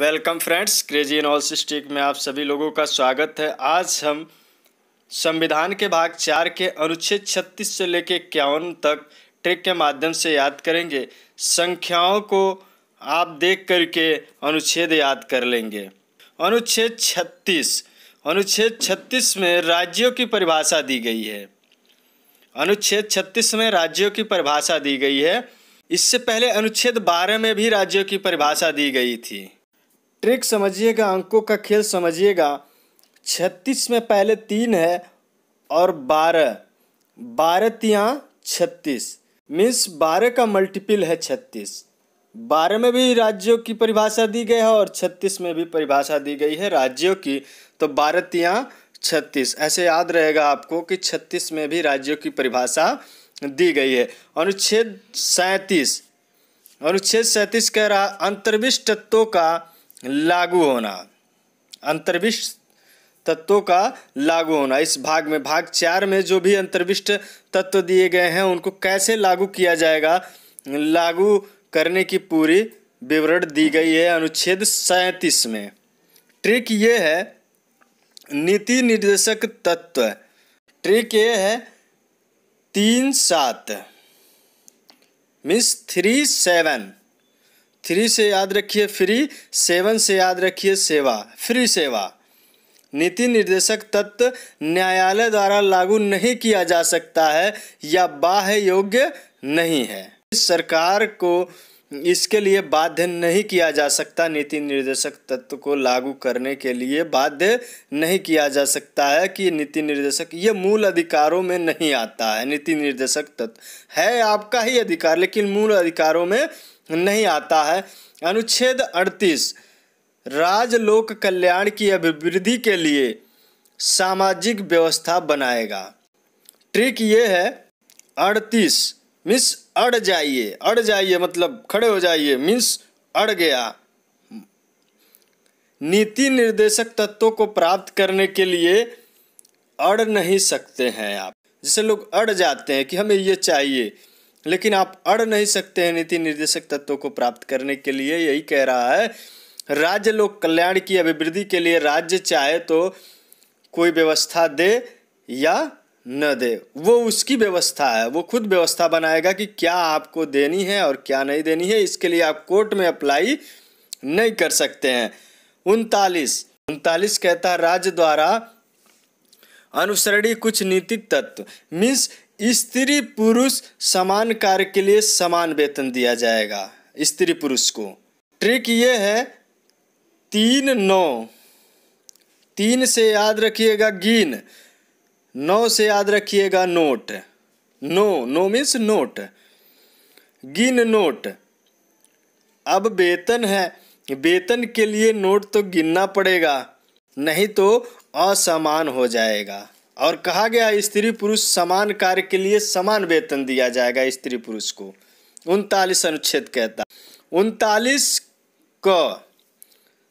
welcome friends crazy all सिस्टिक में आप सभी लोगों का स्वागत है आज हम संविधान के भाग चार के अनुच्छेद छत्तीस से लेकर इक्यावन तक ट्रिक के माध्यम से याद करेंगे संख्याओं को आप देख करके अनुच्छेद याद कर लेंगे अनुच्छेद छत्तीस अनुच्छेद छत्तीस में राज्यों की परिभाषा दी गई है अनुच्छेद छत्तीस में राज्यों की परिभाषा दी गई है इससे पहले अनुच्छेद बारह में भी राज्यों की परिभाषा दी गई थी ट्रिक समझिएगा अंकों का खेल समझिएगा छत्तीस में पहले तीन है और बारह बारह तिया छत्तीस मीन्स बारह का मल्टीपल है छत्तीस बारह में भी राज्यों की परिभाषा दी गई है और छत्तीस में भी परिभाषा दी गई है राज्यों की तो बारह तिया छत्तीस ऐसे याद रहेगा आपको कि छत्तीस में भी राज्यों की परिभाषा दी गई है अनुच्छेद सैंतीस अनुच्छेद सैंतीस कह रहा अंतर्विष्ट तत्वों का लागू होना अंतर्विष्ट तत्वों का लागू होना इस भाग में भाग चार में जो भी अंतर्विष्ट तत्व दिए गए हैं उनको कैसे लागू किया जाएगा लागू करने की पूरी विवरण दी गई है अनुच्छेद सैंतीस में ट्रिक ये है नीति निर्देशक तत्व ट्रिक ये है तीन सात मिस थ्री सेवन थ्री से याद रखिए फ्री सेवन से याद रखिए सेवा फ्री सेवा नीति निर्देशक तत्व न्यायालय द्वारा लागू नहीं किया जा सकता है या बाह्य योग्य नहीं है सरकार को इसके लिए बाध्य नहीं किया जा सकता नीति निर्देशक तत्व को लागू करने के लिए बाध्य नहीं किया जा सकता है कि नीति निर्देशक ये मूल अधिकारों में नहीं आता है नीति निर्देशक तत्व है आपका ही अधिकार लेकिन मूल अधिकारों में नहीं आता है अनुच्छेद 38 राजलोक कल्याण की अभिवृद्धि के लिए सामाजिक व्यवस्था बनाएगा ट्रिक ये है अड़तीस मिस अड़ जाइए अड़ जाइए मतलब खड़े हो जाइए मीन्स अड़ गया नीति निर्देशक तत्वों को प्राप्त करने के लिए अड़ नहीं सकते हैं आप जिसे लोग अड़ जाते हैं कि हमें ये चाहिए लेकिन आप अड़ नहीं सकते हैं नीति निर्देशक तत्वों को प्राप्त करने के लिए यही कह रहा है राज्य लोक कल्याण की अभिवृद्धि के लिए राज्य चाहे तो कोई व्यवस्था दे या न दे वो उसकी व्यवस्था है वो खुद व्यवस्था बनाएगा कि क्या आपको देनी है और क्या नहीं देनी है इसके लिए आप कोर्ट में अप्लाई नहीं कर सकते हैं उनतालीस उनतालीस कहता है राज्य द्वारा अनुसरणीय कुछ नीति तत्व मीन्स स्त्री पुरुष समान कार्य के लिए समान वेतन दिया जाएगा स्त्री पुरुष को ट्रिक ये है तीन नौ तीन से याद रखिएगा गिन नौ से याद रखिएगा not no no means not गिन नोट अब वेतन है वेतन के लिए नोट तो गिनना पड़ेगा नहीं तो असमान हो जाएगा और कहा गया स्त्री पुरुष समान कार्य के लिए समान वेतन दिया जाएगा स्त्री पुरुष को उनतालीस अनुच्छेद कहता उनतालीस क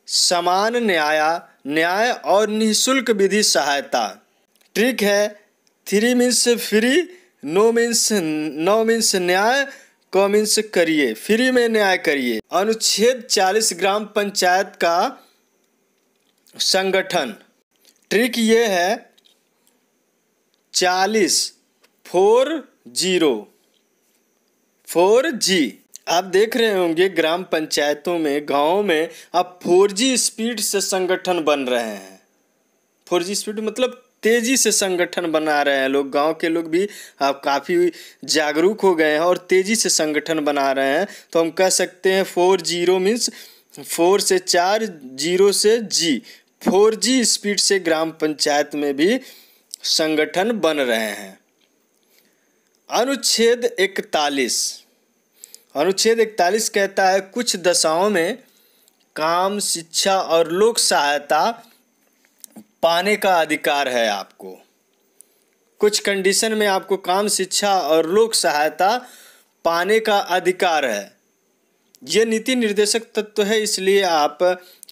समान न्याय न्याय और निःशुल्क विधि सहायता ट्रिक है three means free no means no means न्याय क मीन्स करिए फ्री में न्याय करिए अनुच्छेद चालीस ग्राम पंचायत का संगठन ट्रिक ये है चालीस फोर जीरो फोर जी आप देख रहे होंगे ग्राम पंचायतों में गाँव में अब फोर जी स्पीड से संगठन बन रहे हैं फोर जी स्पीड मतलब तेज़ी से संगठन बना रहे हैं लोग गांव के लोग भी अब काफ़ी जागरूक हो गए हैं और तेज़ी से संगठन बना रहे हैं तो हम कह सकते हैं फोर जीरो मीन्स फोर से चार जीरो से जी फोर जी स्पीड से ग्राम पंचायत में भी संगठन बन रहे हैं अनुच्छेद इकतालीस अनुच्छेद इकतालीस कहता है कुछ दशाओं में काम शिक्षा और लोक सहायता पाने का अधिकार है आपको कुछ कंडीशन में आपको काम शिक्षा और लोक सहायता पाने का अधिकार है ये नीति निर्देशक तत्व है इसलिए आप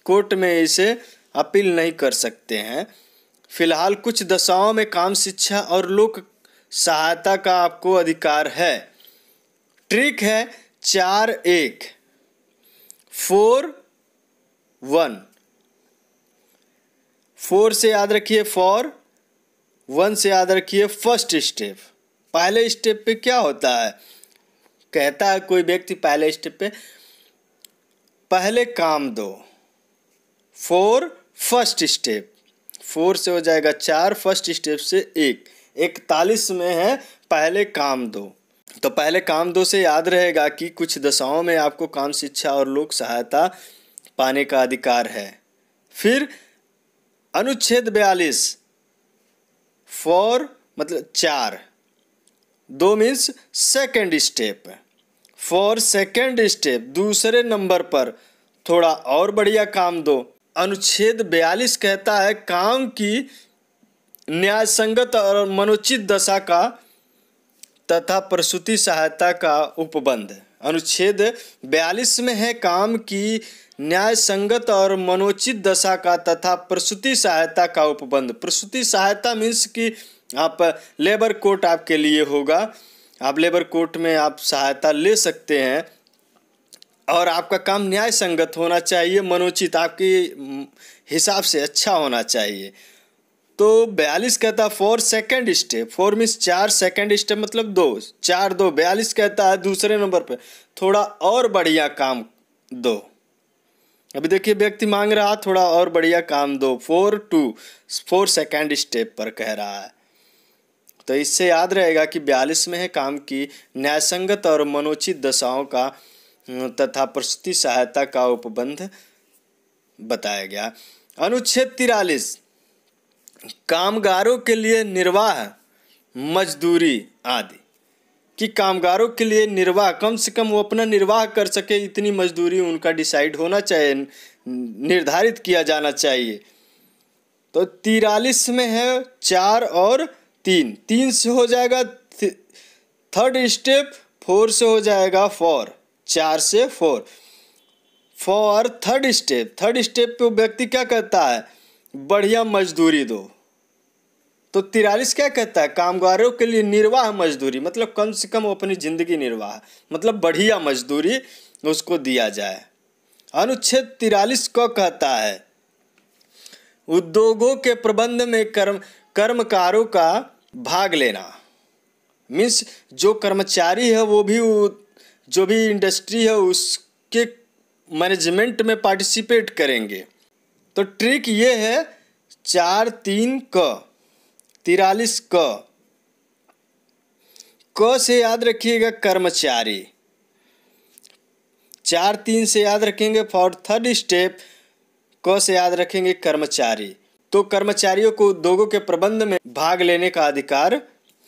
कोर्ट में इसे अपील नहीं कर सकते हैं फिलहाल कुछ दशाओं में काम शिक्षा और लोक सहायता का आपको अधिकार है ट्रिक है चार एक फोर वन फोर से याद रखिए फोर वन से याद रखिए फर्स्ट स्टेप पहले स्टेप पे क्या होता है कहता है कोई व्यक्ति पहले स्टेप पे पहले काम दो फोर फर्स्ट स्टेप फोर से हो जाएगा चार फर्स्ट स्टेप से एक इकतालीस में है पहले काम दो तो पहले काम दो से याद रहेगा कि कुछ दशाओं में आपको काम शिक्षा और लोक सहायता पाने का अधिकार है फिर अनुच्छेद बयालीस फोर मतलब चार दो means second step for second step दूसरे नंबर पर थोड़ा और बढ़िया काम दो अनुच्छेद बयालीस कहता है काम की न्याय संगत और मनोचित दशा का तथा प्रसूति सहायता का उपबंध अनुच्छेद बयालीस में है काम की न्याय संगत और मनोचित दशा का तथा प्रसूति सहायता का उपबंध प्रसूति सहायता मीन्स कि आप लेबर कोर्ट आपके लिए होगा आप लेबर कोर्ट में आप सहायता ले सकते हैं और आपका काम न्याय संगत होना चाहिए मनोचित आपके हिसाब से अच्छा होना चाहिए तो बयालीस कहता four second step four means चार सेकेंड स्टेप मतलब दो चार दो बयालीस कहता है दूसरे नंबर पर थोड़ा और बढ़िया काम दो अभी देखिए व्यक्ति मांग रहा थोड़ा और बढ़िया काम दो four two four second step पर कह रहा है तो इससे याद रहेगा कि बयालीस में है काम की न्यायसंगत और मनोचित दशाओं का हम्म, तथा प्रसूति सहायता का उपबंध बताया गया अनुच्छेद तिरालीस कामगारों के लिए निर्वाह मजदूरी आदि कि कामगारों के लिए निर्वाह कम से कम वो अपना निर्वाह कर सके इतनी मजदूरी उनका डिसाइड होना चाहिए निर्धारित किया जाना चाहिए तो तिरालीस में है चार और तीन तीन से हो जाएगा थर्ड स्टेप फोर से हो जाएगा फोर चार से four for third step third step पे व्यक्ति क्या कहता है बढ़िया मजदूरी दो तो तिरालीस क्या कहता है कामगारों के लिए निर्वाह मजदूरी मतलब कम से कम अपनी जिंदगी निर्वाह मतलब बढ़िया मजदूरी उसको दिया जाए अनुच्छेद तिरालीस को कहता है उद्योगों के प्रबंध में कर्म कर्मकारों का भाग लेना मीन्स जो कर्मचारी है वो भी जो भी इंडस्ट्री है उसके मैनेजमेंट में पार्टिसिपेट करेंगे तो ट्रिक ये है चार तीन क तिरालीस क क से याद रखिएगा कर्मचारी चार तीन से याद रखेंगे फॉर थर्ड स्टेप क से याद रखेंगे कर्मचारी तो कर्मचारियों को उद्योगों के प्रबंध में भाग लेने का अधिकार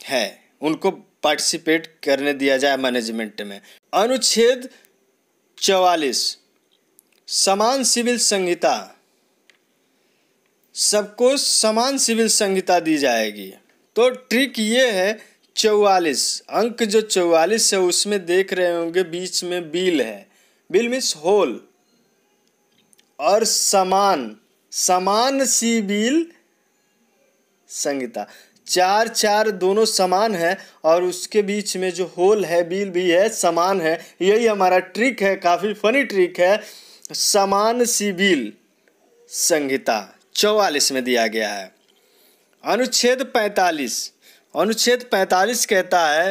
है उनको पार्टिसिपेट करने दिया जाए मैनेजमेंट में अनुच्छेद चवालीस समान सिविल संहिता सबको समान सिविल संहिता दी जाएगी तो ट्रिक ये है चौवालीस अंक जो चौवालीस है उसमें देख रहे होंगे बीच में बिल है बिल मीन्स होल और समान समान सी बिल संहिता चार चार दोनों समान है और उसके बीच में जो होल है बिल भी है समान है यही हमारा ट्रिक है काफ़ी फनी ट्रिक है समान सी बिल संहिता चौवालिस में दिया गया है अनुच्छेद पैंतालीस अनुच्छेद पैंतालीस कहता है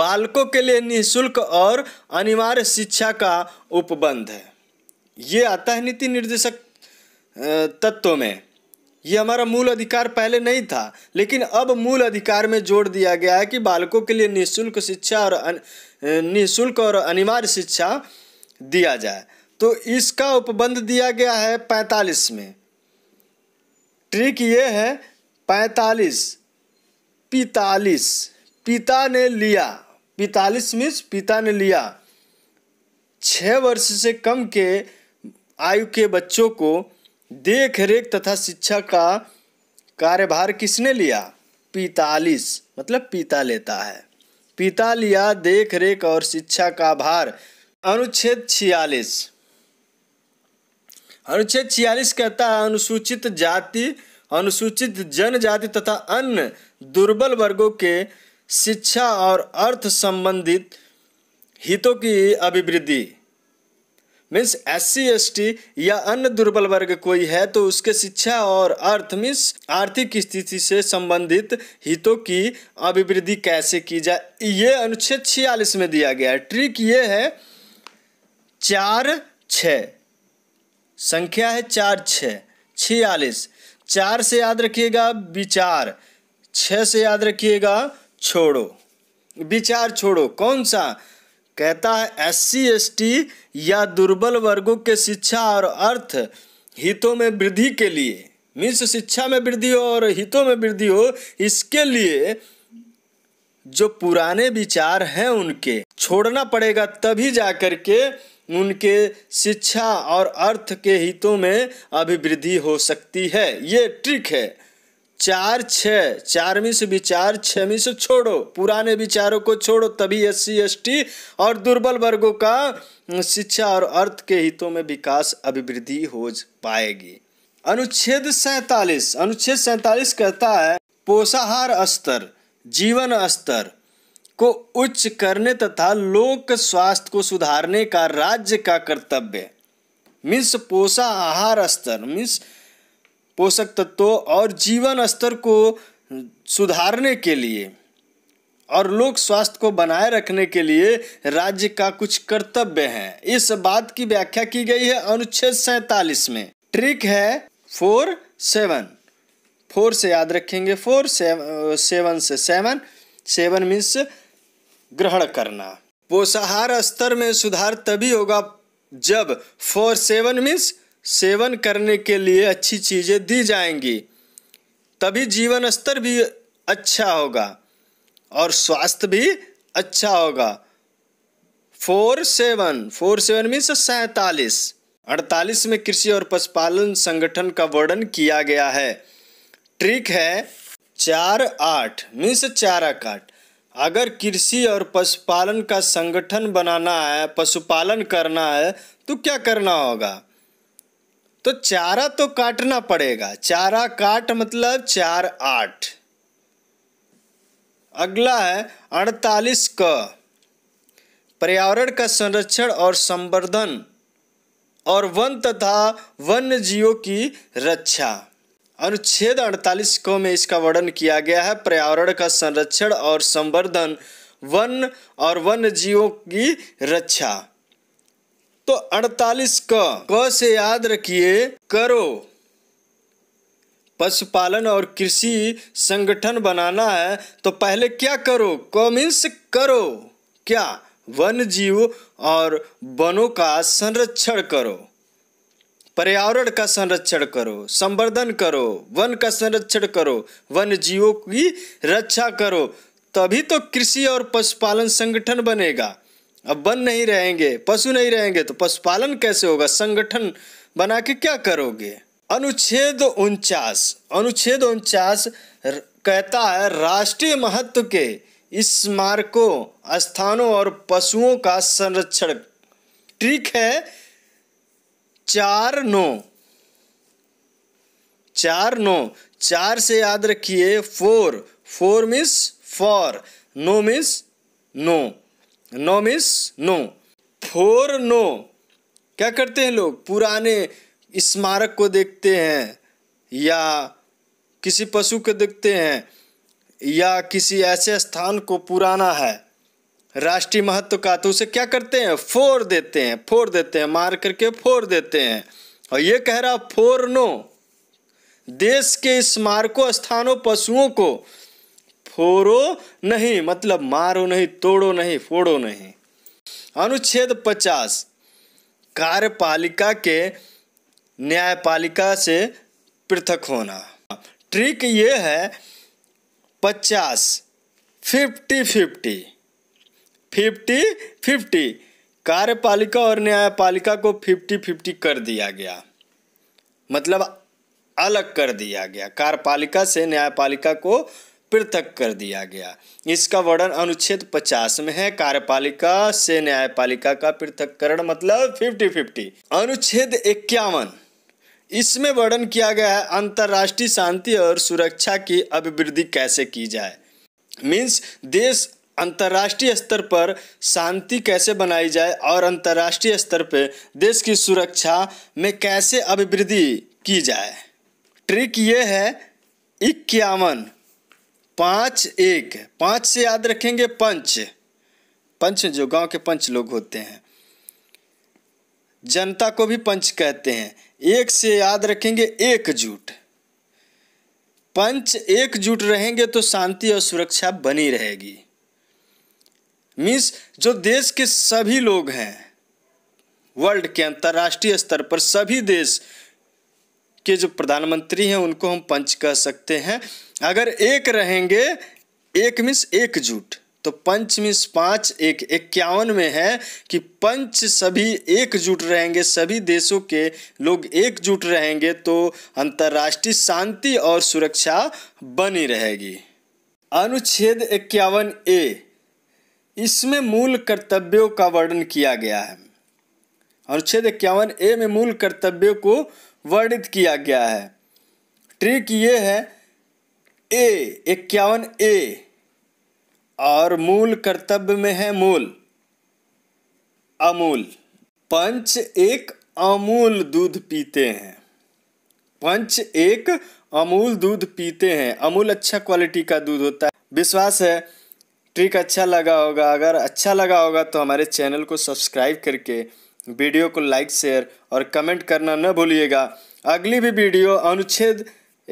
बालकों के लिए निःशुल्क और अनिवार्य शिक्षा का उपबंध है ये आता है नीति निर्देशक तत्व में ये हमारा मूल अधिकार पहले नहीं था लेकिन अब मूल अधिकार में जोड़ दिया गया है कि बालकों के लिए निःशुल्क शिक्षा और निःशुल्क और अनिवार्य शिक्षा दिया जाए तो इसका उपबंध दिया गया है पैंतालीस में ट्रिक ये है पैंतालीस पैतालीस पिता ने लिया पैतालीस मीन्स पिता ने लिया छः वर्ष से कम के आयु के बच्चों को देख रेख तथा शिक्षा का कार्यभार किसने लिया पैतालीस मतलब पिता लेता है पिता लिया देख रेख और शिक्षा का भार अनुच्छेद छियालीस अनुच्छेद छियालीस कहता है अनुसूचित जाति अनुसूचित जनजाति तथा अन्य दुर्बल वर्गों के शिक्षा और अर्थ संबंधित हितों की अभिवृद्धि मीन्स एस सी या अन्य दुर्बल वर्ग कोई है तो उसके शिक्षा और अर्थ मीन्स आर्थिक स्थिति से संबंधित हितों की अभिवृद्धि कैसे की जाए ये अनुच्छेद छियालीस में दिया गया है ट्रिक ये है चार छ संख्या है चार छ छियालीस चार से याद रखिएगा विचार छ से याद रखिएगा छोड़ो विचार छोड़ो कौन सा कहता है एस सी या दुर्बल वर्गों के शिक्षा और अर्थ हितों में वृद्धि के लिए मीन्स शिक्षा में वृद्धि हो और हितों में वृद्धि हो इसके लिए जो पुराने विचार हैं उनके छोड़ना पड़ेगा तभी जा कर के उनके शिक्षा और अर्थ के हितों में अभिवृद्धि हो सकती है ये ट्रिक है चार छ चारवीं से विचार छवीं से छोड़ो पुराने विचारों को छोड़ो तभी एस सी और दुर्बल वर्गों का शिक्षा और अर्थ के हितों में विकास अभिवृद्धि हो पाएगी अनुच्छेद सैतालीस अनुच्छेद सैतालीस कहता है पोषाहार स्तर जीवन स्तर को उच्च करने तथा लोक स्वास्थ्य को सुधारने का राज्य का कर्तव्य मीन्स पोषाहार स्तर मिस पोषक तत्वों और जीवन स्तर को सुधारने के लिए और लोक स्वास्थ्य को बनाए रखने के लिए राज्य का कुछ कर्तव्य है इस बात की व्याख्या की गई है अनुच्छेद सैतालीस में ट्रिक है फोर सेवन फोर से याद रखेंगे फोर सेवन से सेवन सेवन मीन्स ग्रहण करना पोषाहार स्तर में सुधार तभी होगा जब फोर सेवन मीन्स सेवन करने के लिए अच्छी चीज़ें दी जाएंगी तभी जीवन स्तर भी अच्छा होगा और स्वास्थ्य भी अच्छा होगा four seven four seven means सैतालीस अड़तालीस में कृषि और पशुपालन संगठन का वर्णन किया गया है ट्रिक है चार आठ मीन्स चारा काट अगर कृषि और पशुपालन का संगठन बनाना है पशुपालन करना है तो क्या करना होगा तो चारा तो काटना पड़ेगा चारा काट मतलब चार आठ अगला है अड़तालीस क पर्यावरण का संरक्षण और संवर्धन और वन तथा वन्य जीवों की रक्षा अनुच्छेद अड़तालीस क में इसका वर्णन किया गया है पर्यावरण का संरक्षण और संवर्धन वन और वन्य जीवों की रक्षा तो 48 क क से याद रखिए करो पशुपालन और कृषि संगठन बनाना है तो पहले क्या करो क मीन्स करो क्या वन जीव और वनों का संरक्षण करो पर्यावरण का संरक्षण करो संवर्धन करो वन का संरक्षण करो वन जीवों की रक्षा करो तभी तो कृषि और पशुपालन संगठन बनेगा अब बन नहीं रहेंगे पशु नहीं रहेंगे तो पशुपालन कैसे होगा संगठन बना के क्या करोगे अनुच्छेद उनचास अनुच्छेद उनचास कहता है राष्ट्रीय महत्व के स्मारकों स्थानों और पशुओं का संरक्षण ट्रिक है चार नो चार नो चार से याद रखिए four four miss four no miss no no means no four no क्या करते हैं लोग पुराने स्मारक को देखते हैं या किसी पशु को देखते हैं या किसी ऐसे स्थान को पुराना है राष्ट्रीय महत्व का तो उसे क्या करते हैं फोर देते हैं फोर देते हैं मार करके फोर देते हैं और ये कह रहा फोर नो देश के स्मारकों स्थानों पशुओं को फोरो नहीं मतलब मारो नहीं तोड़ो नहीं फोड़ो नहीं अनुच्छेद पचास कार्यपालिका के न्यायपालिका से पृथक होना ट्रिक ये है पचास फिफ्टी फिफ्टी फिफ्टी फिफ्टी कार्यपालिका और न्यायपालिका को फिफ्टी फिफ्टी कर दिया गया मतलब अलग कर दिया गया कार्यपालिका से न्यायपालिका को पृथक कर दिया गया इसका वर्णन अनुच्छेद पचास में है कार्यपालिका से न्यायपालिका का पृथककरण मतलब फिफ्टी फिफ्टी अनुच्छेद इक्यावन इसमें वर्णन किया गया है अंतर्राष्ट्रीय शांति और सुरक्षा की अभिवृद्धि कैसे की जाए मीन्स देश अंतर्राष्ट्रीय स्तर पर शांति कैसे बनाई जाए और अंतर्राष्ट्रीय स्तर पर देश की सुरक्षा में कैसे अभिवृद्धि की जाए ट्रिक ये है इक्यावन पाँच एक पाँच से याद रखेंगे पंच पंच जो गांव के पंच लोग होते हैं जनता को भी पंच कहते हैं एक से याद रखेंगे एकजुट पंच एकजुट रहेंगे तो शांति और सुरक्षा बनी रहेगी मीन्स जो देश के सभी लोग हैं वर्ल्ड के अंतर्राष्ट्रीय स्तर पर सभी देश के जो प्रधानमंत्री हैं उनको हम पंच कह सकते हैं अगर एक रहेंगे एक मिस एकजुट तो पंच मिस पाँच एक इक्यावन में है कि पंच सभी एकजुट रहेंगे सभी देशों के लोग एकजुट रहेंगे तो अंतर्राष्ट्रीय शांति और सुरक्षा बनी रहेगी अनुच्छेद इक्यावन ए इसमें मूल कर्तव्यों का वर्णन किया गया है अनुच्छेद इक्यावन ए में मूल कर्तव्यों को वर्णित किया गया है ट्रिक ये है ए इक्यावन ए और मूल कर्तव्य में है मूल अमूल पंच एक अमूल दूध पीते हैं पंच एक अमूल दूध पीते हैं अमूल अच्छा क्वालिटी का दूध होता है विश्वास है ट्रिक अच्छा लगा होगा अगर अच्छा लगा होगा तो हमारे चैनल को सब्सक्राइब करके वीडियो को लाइक शेयर और कमेंट करना न भूलिएगा अगली भी वीडियो अनुच्छेद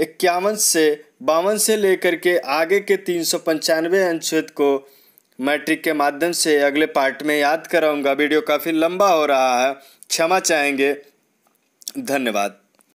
इक्यावन से बावन से लेकर के आगे के तीन सौ पंचानवे अनुच्छेद को मैट्रिक के माध्यम से अगले पार्ट में याद कराऊंगा वीडियो काफ़ी लंबा हो रहा है क्षमा चाहेंगे धन्यवाद